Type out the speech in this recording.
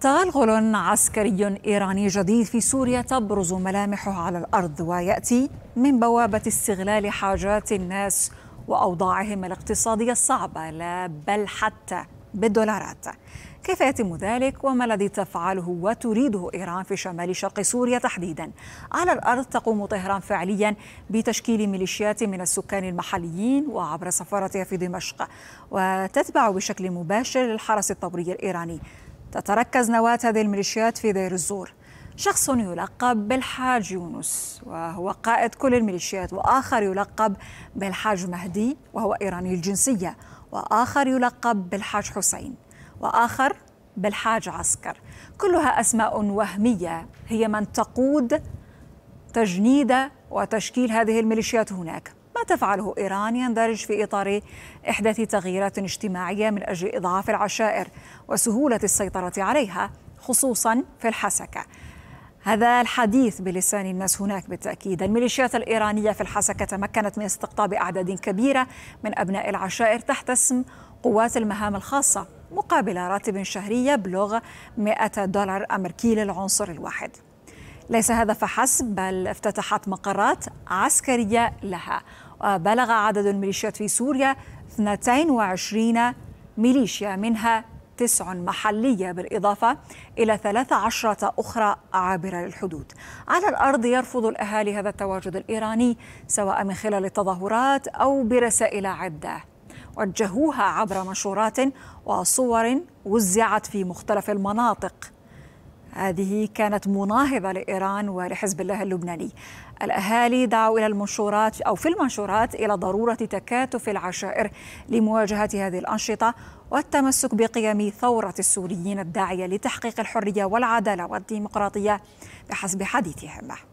تغلغل عسكري ايراني جديد في سوريا تبرز ملامحه على الارض وياتي من بوابه استغلال حاجات الناس واوضاعهم الاقتصاديه الصعبه لا بل حتى بالدولارات. كيف يتم ذلك وما الذي تفعله وتريده ايران في شمال شرق سوريا تحديدا؟ على الارض تقوم طهران فعليا بتشكيل ميليشيات من السكان المحليين وعبر سفارتها في دمشق وتتبع بشكل مباشر للحرس الثوري الايراني. تتركز نواة هذه الميليشيات في دير الزور شخص يلقب بالحاج يونس وهو قائد كل الميليشيات وآخر يلقب بالحاج مهدي وهو إيراني الجنسية وآخر يلقب بالحاج حسين وآخر بالحاج عسكر كلها أسماء وهمية هي من تقود تجنيد وتشكيل هذه الميليشيات هناك تفعله إيران يندرج في إطار إحداث تغييرات اجتماعية من أجل إضعاف العشائر وسهولة السيطرة عليها خصوصا في الحسكة هذا الحديث بلسان الناس هناك بالتأكيد الميليشيات الإيرانية في الحسكة تمكنت من استقطاب أعداد كبيرة من أبناء العشائر تحت اسم قوات المهام الخاصة مقابل راتب شهري يبلغ 100 دولار أمريكي للعنصر الواحد ليس هذا فحسب بل افتتحت مقرات عسكرية لها وبلغ عدد الميليشيات في سوريا 22 ميليشيا منها تسع محلية بالإضافة إلى 13 أخرى عابرة للحدود على الأرض يرفض الأهالي هذا التواجد الإيراني سواء من خلال التظاهرات أو برسائل عدة وجهوها عبر منشورات وصور وزعت في مختلف المناطق هذه كانت مناهضة لإيران ولحزب الله اللبناني الأهالي دعوا إلى المنشورات أو في المنشورات إلى ضرورة تكاتف العشائر لمواجهة هذه الأنشطة والتمسك بقيم ثورة السوريين الداعية لتحقيق الحرية والعدالة والديمقراطية بحسب حديثهم